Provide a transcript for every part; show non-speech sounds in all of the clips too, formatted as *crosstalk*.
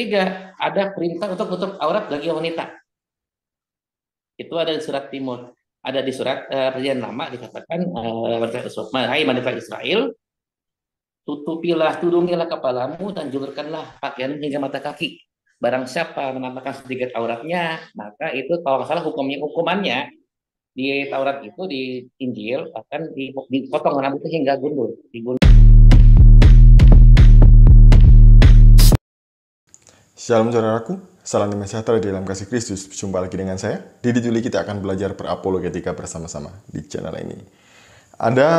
Tiga, ada perintah untuk tutup aurat bagi wanita. Itu ada di surat Timur. Ada di surat uh, perjanjian lama dikatakan uh, hai wanita Israel, tutupilah, tudungilah kepalamu dan julurkanlah pakaian hingga mata kaki. Barang siapa menampakkan sedikit auratnya, maka itu kalau nggak salah hukumnya hukumannya di Taurat itu di Injil akan dipotong rambutnya hingga gundul, gundul. Shalom saudaraku, salam damai sejahtera di dalam kasih Kristus. Jumpa lagi dengan saya. Di Juli kita akan belajar berapologetika bersama-sama di channel ini. Ada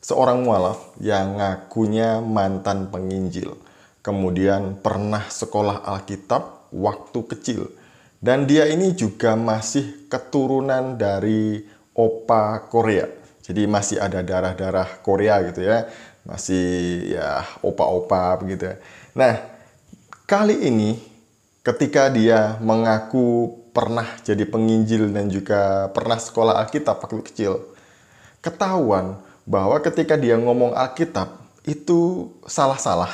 seorang mualaf yang ngakunya mantan penginjil, kemudian pernah sekolah Alkitab waktu kecil. Dan dia ini juga masih keturunan dari opa Korea. Jadi masih ada darah-darah Korea gitu ya. Masih ya opa-opa begitu ya. Nah, Kali ini ketika dia mengaku pernah jadi penginjil dan juga pernah sekolah Alkitab waktu kecil, ketahuan bahwa ketika dia ngomong Alkitab itu salah-salah.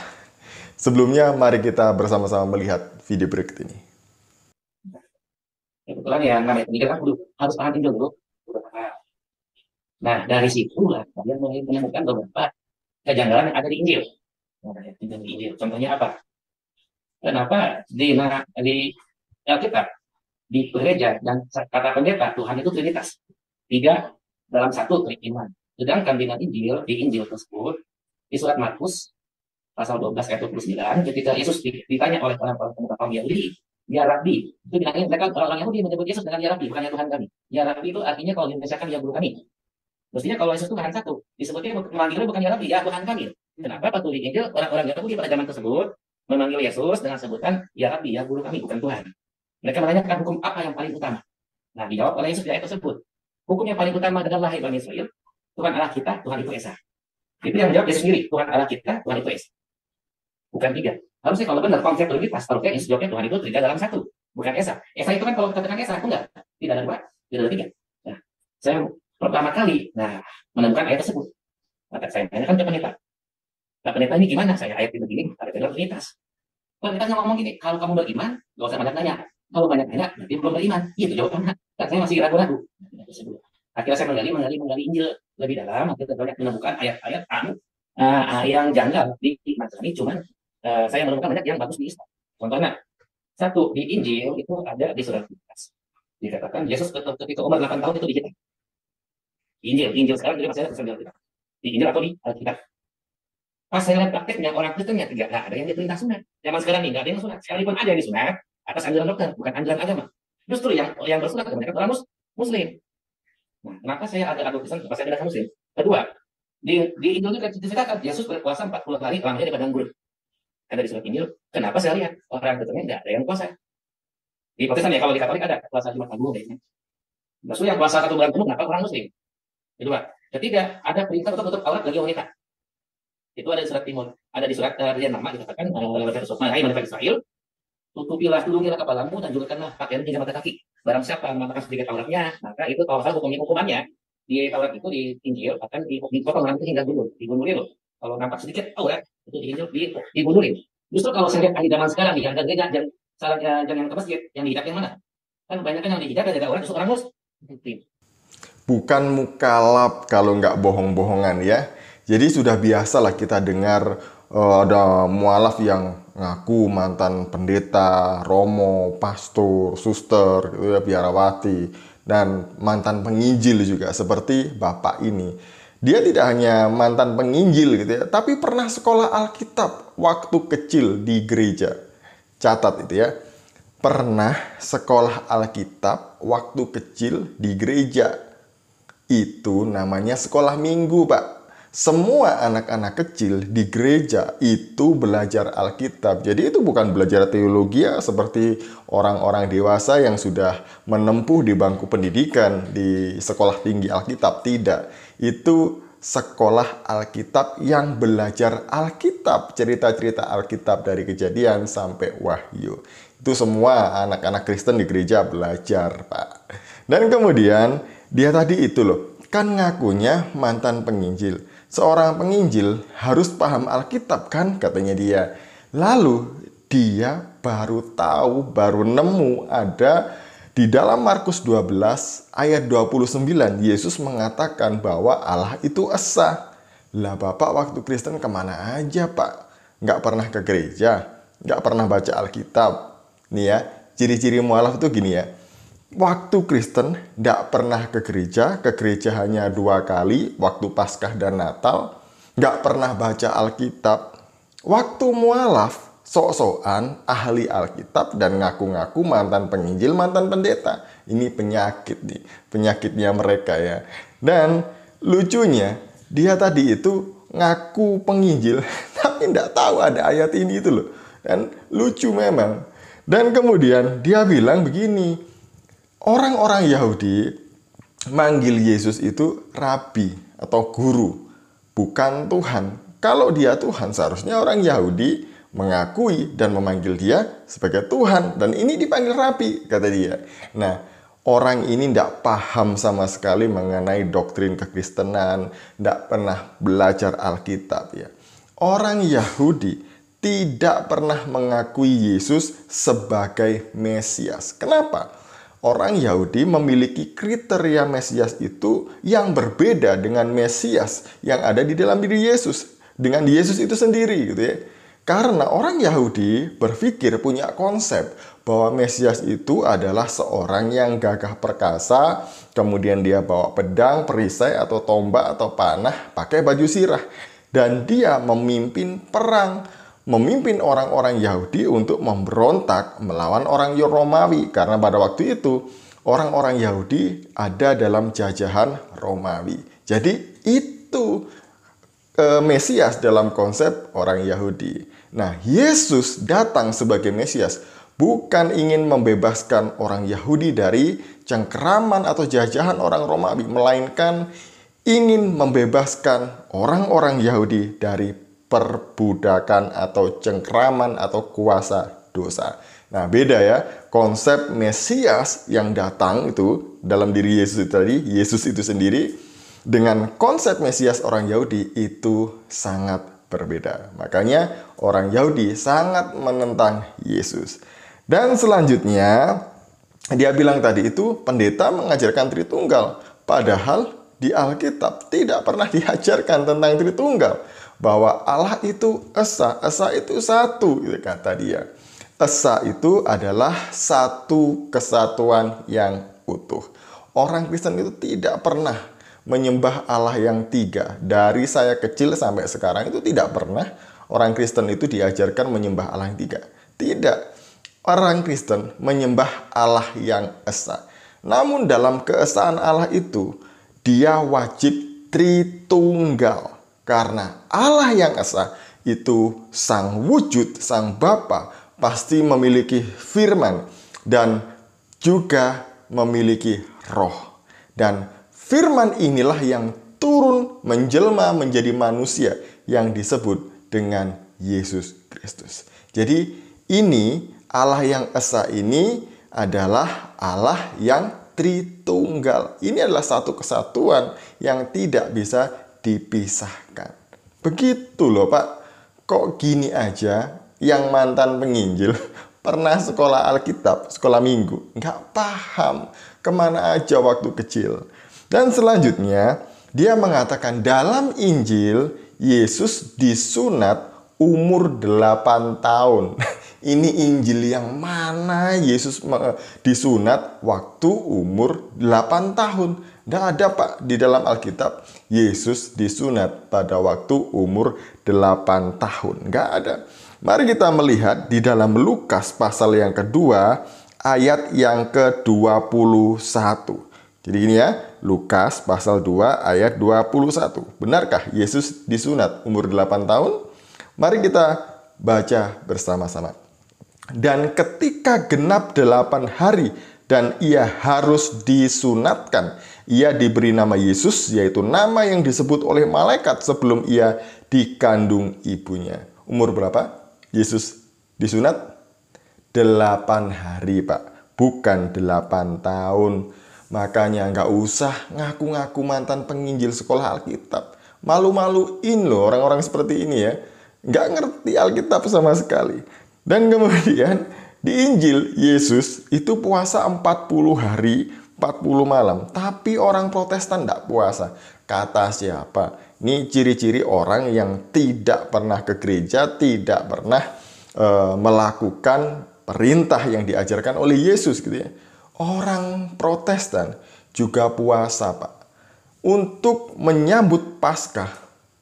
Sebelumnya mari kita bersama-sama melihat video berikut ini. Ya, kebetulan ya, nah, ini kan aku harus tahan Indo dulu. Nah, dari situ lah kalian mulai menemukan beberapa kejanggalan yang ada di Injil. Nah, di Injil. Contohnya apa? kenapa di di Alkitab di gereja dan kata pendeta Tuhan itu Trinitas tiga dalam satu iman. Sedangkan di Injil di Injil tersebut di surat Markus pasal 12 ayat 29 ketika Yesus ditanya oleh orang-orang pemuka Yahudi Ya Rabbi, itu bilangnya mereka orang orang Yahudi menyebut Yesus dengan Ya Rabbi, bukan bukannya Tuhan kami. Ya Rabbi itu artinya kalau Indonesia kan Ya Guru kami. Mestinya kalau Yesus itu Tuhan satu, disebutnya memanggilnya bukan Ya Rabbi, Ya Tuhan kami. Kenapa? Waktu di Injil orang-orang Yahudi pada zaman tersebut memanggil Yesus dengan sebutan ya Rabbi ya guru kami bukan Tuhan mereka menanyakan hukum apa yang paling utama nah dijawab oleh Yesus di ayat tersebut hukum yang paling utama adalah Bani Israel Tuhan Allah kita Tuhan itu Esa itu yang menjawab Yesus sendiri Tuhan Allah kita Tuhan itu Esa bukan tiga harusnya kalau benar konsep lebih pas, harusnya Yesus jawabnya Tuhan itu tiga dalam satu bukan Esa Esa itu kan kalau kita tekan Esa aku enggak tidak ada dua tidak ada tiga nah saya pertama kali nah menemukan ayat tersebut maka saya tanyakan ke pendeta Nah pendeta ini gimana saya ayat ini begini, ada dalam Trinitas. Pendeta yang ngomong gini, kalau kamu beriman, gak usah banyak nanya. Kalau banyak nanya, nanti belum beriman. Iya, itu jawabannya. Dan saya masih ragu-ragu. Akhirnya saya menggali, menggali, menggali Injil lebih dalam. Akhirnya banyak menemukan ayat-ayat anu uh, yang janggal di, di Cuman uh, saya menemukan banyak yang bagus di Islam. Contohnya, satu di Injil itu ada di surat Lukas. Dikatakan Yesus ketika umur 8 tahun itu di Injil, Injil sekarang jadi masih ada di Injil atau di Alkitab. Pas saya lihat prakteknya, orang Kristen ya tidak ada yang diperintah sunat. Zaman sekarang ini nggak ada yang sunat. Sekalipun ada di disunat, atas anjuran dokter, bukan anjuran agama. Justru yang yang bersunat kebanyakan orang muslim. Nah, kenapa saya agak agak kesan saya muslim. Kedua, di, di Indonesia diceritakan Yesus berpuasa 40 hari lamanya di padang gurun. Ada di surat Injil. Kenapa saya lihat orang Kristennya tidak ada yang puasa? Di Protestan ya kalau di Katolik ada puasa lima tahun, kayaknya. Maksudnya yang puasa satu bulan penuh kenapa orang Muslim? Kedua, ketiga ada perintah untuk tutup aurat bagi wanita. Itu ada di surat Timur, ada di surat eh, yang Nama dikatakan eh, Hai mereka Israel, tutupilah tulungnya kepalamu dan julakanlah pakaian hingga mata kaki. Barang siapa mengatakan sedikit auratnya, maka itu kalau hukumnya hukumannya di Taurat itu di Injil akan dipotong nanti hingga gundul, digundulin loh. Kalau nampak sedikit aurat itu di Injil digundulin. Justru kalau saya lihat ahli zaman sekarang nih, eh, yang jangan salah jangan ke masjid, yang dihidap yang mana? Kan kan yang dihidap ada orang justru orang muslim. Bukan mukalap kalau nggak bohong-bohongan ya. Jadi sudah biasa lah kita dengar uh, ada mualaf yang ngaku mantan pendeta, romo, pastor, suster, gitu ya, biarawati, dan mantan penginjil juga seperti bapak ini. Dia tidak hanya mantan penginjil gitu ya, tapi pernah sekolah Alkitab waktu kecil di gereja. Catat itu ya. Pernah sekolah Alkitab waktu kecil di gereja. Itu namanya sekolah minggu, Pak semua anak-anak kecil di gereja itu belajar Alkitab. Jadi itu bukan belajar teologi ya seperti orang-orang dewasa yang sudah menempuh di bangku pendidikan di sekolah tinggi Alkitab. Tidak. Itu sekolah Alkitab yang belajar Alkitab, cerita-cerita Alkitab dari kejadian sampai wahyu. Itu semua anak-anak Kristen di gereja belajar, Pak. Dan kemudian dia tadi itu loh, kan ngakunya mantan penginjil. Seorang penginjil harus paham Alkitab kan katanya dia. Lalu dia baru tahu, baru nemu ada di dalam Markus 12 ayat 29 Yesus mengatakan bahwa Allah itu esa. Lah Bapak waktu Kristen kemana aja Pak? Nggak pernah ke gereja, nggak pernah baca Alkitab. Nih ya, ciri-ciri mualaf itu gini ya waktu Kristen tidak pernah ke gereja, ke gereja hanya dua kali, waktu Paskah dan Natal, nggak pernah baca Alkitab. Waktu mualaf, sok-sokan, ahli Alkitab, dan ngaku-ngaku mantan penginjil, mantan pendeta. Ini penyakit nih, penyakitnya mereka ya. Dan lucunya, dia tadi itu ngaku penginjil, *laughs* tapi nggak tahu ada ayat ini itu loh. Dan lucu memang. Dan kemudian dia bilang begini, orang-orang Yahudi manggil Yesus itu rabi atau guru, bukan Tuhan. Kalau dia Tuhan, seharusnya orang Yahudi mengakui dan memanggil dia sebagai Tuhan. Dan ini dipanggil rabi, kata dia. Nah, orang ini tidak paham sama sekali mengenai doktrin kekristenan, tidak pernah belajar Alkitab ya. Orang Yahudi tidak pernah mengakui Yesus sebagai Mesias. Kenapa? orang Yahudi memiliki kriteria Mesias itu yang berbeda dengan Mesias yang ada di dalam diri Yesus, dengan Yesus itu sendiri gitu ya. Karena orang Yahudi berpikir punya konsep bahwa Mesias itu adalah seorang yang gagah perkasa, kemudian dia bawa pedang, perisai atau tombak atau panah, pakai baju sirah dan dia memimpin perang memimpin orang-orang Yahudi untuk memberontak melawan orang Romawi karena pada waktu itu orang-orang Yahudi ada dalam jajahan Romawi. Jadi itu e, Mesias dalam konsep orang Yahudi. Nah, Yesus datang sebagai Mesias bukan ingin membebaskan orang Yahudi dari cengkeraman atau jajahan orang Romawi, melainkan ingin membebaskan orang-orang Yahudi dari perbudakan atau cengkraman atau kuasa dosa. Nah, beda ya. Konsep Mesias yang datang itu dalam diri Yesus itu tadi, Yesus itu sendiri dengan konsep Mesias orang Yahudi itu sangat berbeda. Makanya orang Yahudi sangat menentang Yesus. Dan selanjutnya dia bilang tadi itu pendeta mengajarkan Tritunggal padahal di Alkitab tidak pernah diajarkan tentang Tritunggal bahwa Allah itu esa, esa itu satu, gitu kata dia. Esa itu adalah satu kesatuan yang utuh. Orang Kristen itu tidak pernah menyembah Allah yang tiga. Dari saya kecil sampai sekarang itu tidak pernah orang Kristen itu diajarkan menyembah Allah yang tiga. Tidak. Orang Kristen menyembah Allah yang esa. Namun dalam keesaan Allah itu, dia wajib tritunggal karena Allah yang esa itu sang wujud, sang Bapa pasti memiliki firman dan juga memiliki roh. Dan firman inilah yang turun menjelma menjadi manusia yang disebut dengan Yesus Kristus. Jadi ini Allah yang esa ini adalah Allah yang Tritunggal. Ini adalah satu kesatuan yang tidak bisa dipisahkan. Begitu loh Pak, kok gini aja yang mantan penginjil *laughs* pernah sekolah Alkitab, sekolah minggu, nggak paham kemana aja waktu kecil. Dan selanjutnya, dia mengatakan dalam Injil, Yesus disunat umur 8 tahun. *laughs* Ini Injil yang mana Yesus disunat waktu umur 8 tahun. Tidak ada Pak di dalam Alkitab Yesus disunat pada waktu umur 8 tahun. Nggak ada. Mari kita melihat di dalam Lukas pasal yang kedua, ayat yang ke-21. Jadi ini ya, Lukas pasal 2 ayat 21. Benarkah Yesus disunat umur 8 tahun? Mari kita baca bersama-sama. Dan ketika genap delapan hari dan ia harus disunatkan, ia diberi nama Yesus, yaitu nama yang disebut oleh malaikat sebelum ia dikandung ibunya. Umur berapa? Yesus disunat? Delapan hari, Pak. Bukan delapan tahun. Makanya nggak usah ngaku-ngaku mantan penginjil sekolah Alkitab. Malu-maluin loh orang-orang seperti ini ya. Nggak ngerti Alkitab sama sekali. Dan kemudian di Injil, Yesus itu puasa 40 hari 40 malam, tapi orang Protestan tidak puasa. Kata siapa? Ini ciri-ciri orang yang tidak pernah ke gereja, tidak pernah e, melakukan perintah yang diajarkan oleh Yesus gitu ya. Orang Protestan juga puasa, Pak. Untuk menyambut Paskah,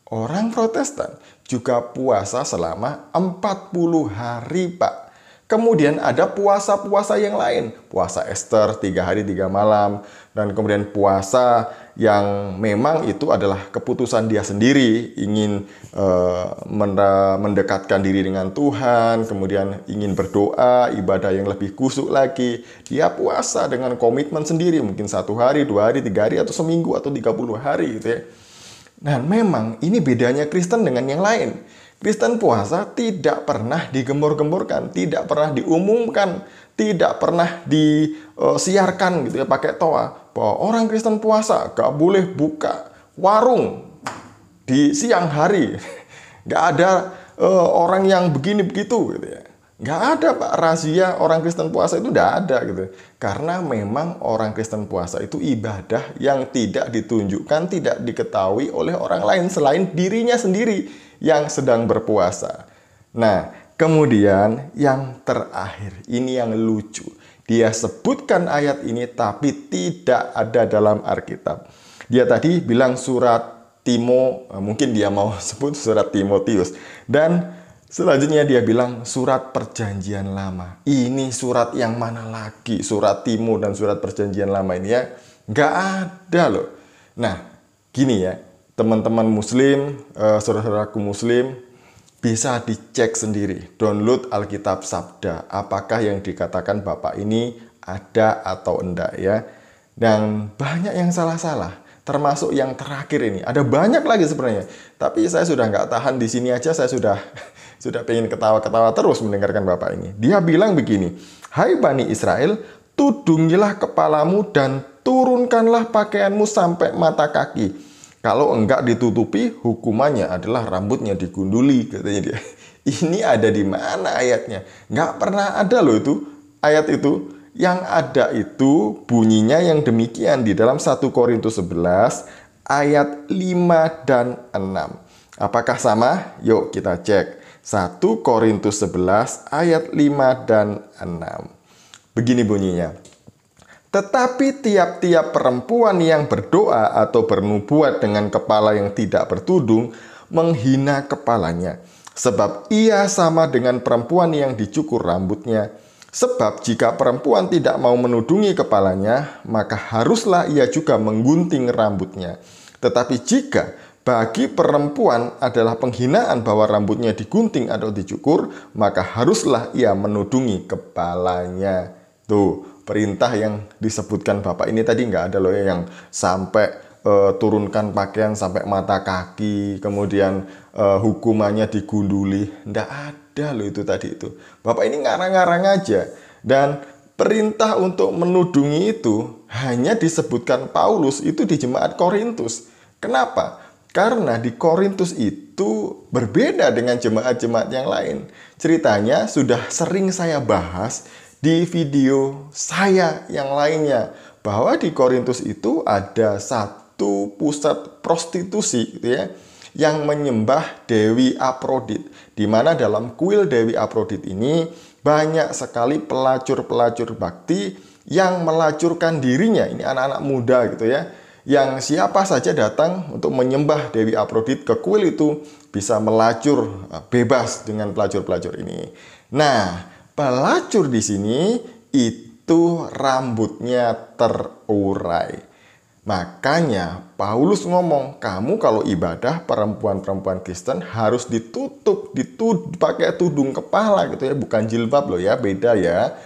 orang Protestan juga puasa selama 40 hari, Pak. Kemudian ada puasa-puasa yang lain. Puasa Esther, tiga hari, tiga malam. Dan kemudian puasa yang memang itu adalah keputusan dia sendiri. Ingin uh, mendekatkan diri dengan Tuhan, kemudian ingin berdoa, ibadah yang lebih kusuk lagi. Dia puasa dengan komitmen sendiri. Mungkin satu hari, dua hari, tiga hari, atau seminggu, atau tiga puluh hari gitu ya. Nah memang ini bedanya Kristen dengan yang lain. Kristen puasa tidak pernah digembur-gemburkan, tidak pernah diumumkan, tidak pernah disiarkan eh, gitu ya pakai toa bahwa orang Kristen puasa gak boleh buka warung di siang hari, *laughs* gak ada uh, orang yang begini begitu gitu ya. gak ada pak razia orang Kristen puasa itu udah ada gitu. Karena memang orang Kristen puasa itu ibadah yang tidak ditunjukkan, tidak diketahui oleh orang lain selain dirinya sendiri yang sedang berpuasa. Nah, kemudian yang terakhir, ini yang lucu. Dia sebutkan ayat ini tapi tidak ada dalam Alkitab. Dia tadi bilang surat Timo, eh, mungkin dia mau *laughs* sebut surat Timotius. Dan Selanjutnya dia bilang surat perjanjian lama. Ini surat yang mana lagi? Surat Timo dan surat perjanjian lama ini ya. Nggak ada loh. Nah, gini ya teman-teman muslim, uh, saudara-saudaraku muslim bisa dicek sendiri. Download Alkitab Sabda, apakah yang dikatakan Bapak ini ada atau enggak ya. Dan banyak yang salah-salah, termasuk yang terakhir ini. Ada banyak lagi sebenarnya, tapi saya sudah nggak tahan di sini aja, saya sudah *laughs* sudah pengen ketawa-ketawa terus mendengarkan Bapak ini. Dia bilang begini, Hai Bani Israel, tudungilah kepalamu dan turunkanlah pakaianmu sampai mata kaki kalau enggak ditutupi, hukumannya adalah rambutnya digunduli, katanya dia. *laughs* Ini ada di mana ayatnya? Enggak pernah ada loh itu, ayat itu. Yang ada itu bunyinya yang demikian di dalam 1 Korintus 11 ayat 5 dan 6. Apakah sama? Yuk kita cek. 1 Korintus 11 ayat 5 dan 6. Begini bunyinya. Tetapi tiap-tiap perempuan yang berdoa atau bernubuat dengan kepala yang tidak bertudung menghina kepalanya, sebab ia sama dengan perempuan yang dicukur rambutnya. Sebab jika perempuan tidak mau menudungi kepalanya, maka haruslah ia juga menggunting rambutnya. Tetapi jika bagi perempuan adalah penghinaan bahwa rambutnya digunting atau dicukur, maka haruslah ia menudungi kepalanya. Tuh, perintah yang disebutkan Bapak ini tadi nggak ada loh ya yang sampai uh, turunkan pakaian sampai mata kaki, kemudian uh, hukumannya digunduli. ndak ada loh itu tadi itu. Bapak ini ngarang-ngarang aja. Dan perintah untuk menudungi itu hanya disebutkan Paulus itu di jemaat Korintus. Kenapa? Karena di Korintus itu berbeda dengan jemaat-jemaat yang lain. Ceritanya sudah sering saya bahas di video saya yang lainnya bahwa di Korintus itu ada satu pusat prostitusi gitu ya yang menyembah Dewi Aprodit di mana dalam kuil Dewi Aprodit ini banyak sekali pelacur-pelacur bakti yang melacurkan dirinya ini anak-anak muda gitu ya yang siapa saja datang untuk menyembah Dewi Aprodit ke kuil itu bisa melacur eh, bebas dengan pelacur-pelacur ini. Nah, Pelacur di sini itu rambutnya terurai. Makanya Paulus ngomong, kamu kalau ibadah perempuan-perempuan Kristen harus ditutup, ditud, pakai tudung kepala gitu ya, bukan jilbab loh ya, beda ya.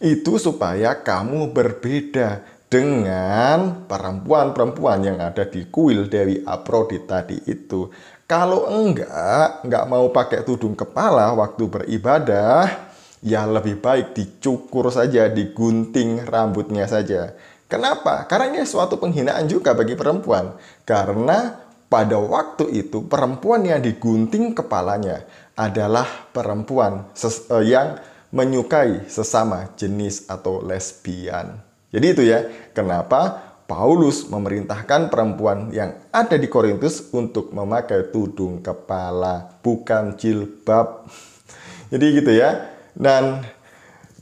Itu supaya kamu berbeda dengan perempuan-perempuan yang ada di kuil Dewi Aprodit tadi itu. Kalau enggak, enggak mau pakai tudung kepala waktu beribadah, ya lebih baik dicukur saja, digunting rambutnya saja. Kenapa? Karena ini suatu penghinaan juga bagi perempuan. Karena pada waktu itu perempuan yang digunting kepalanya adalah perempuan eh, yang menyukai sesama jenis atau lesbian. Jadi itu ya, kenapa Paulus memerintahkan perempuan yang ada di Korintus untuk memakai tudung kepala, bukan jilbab. *laughs* Jadi gitu ya. Dan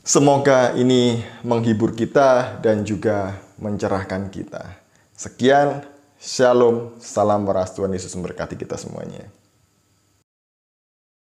semoga ini menghibur kita dan juga mencerahkan kita. Sekian, Shalom, salam waras Tuhan Yesus memberkati kita semuanya.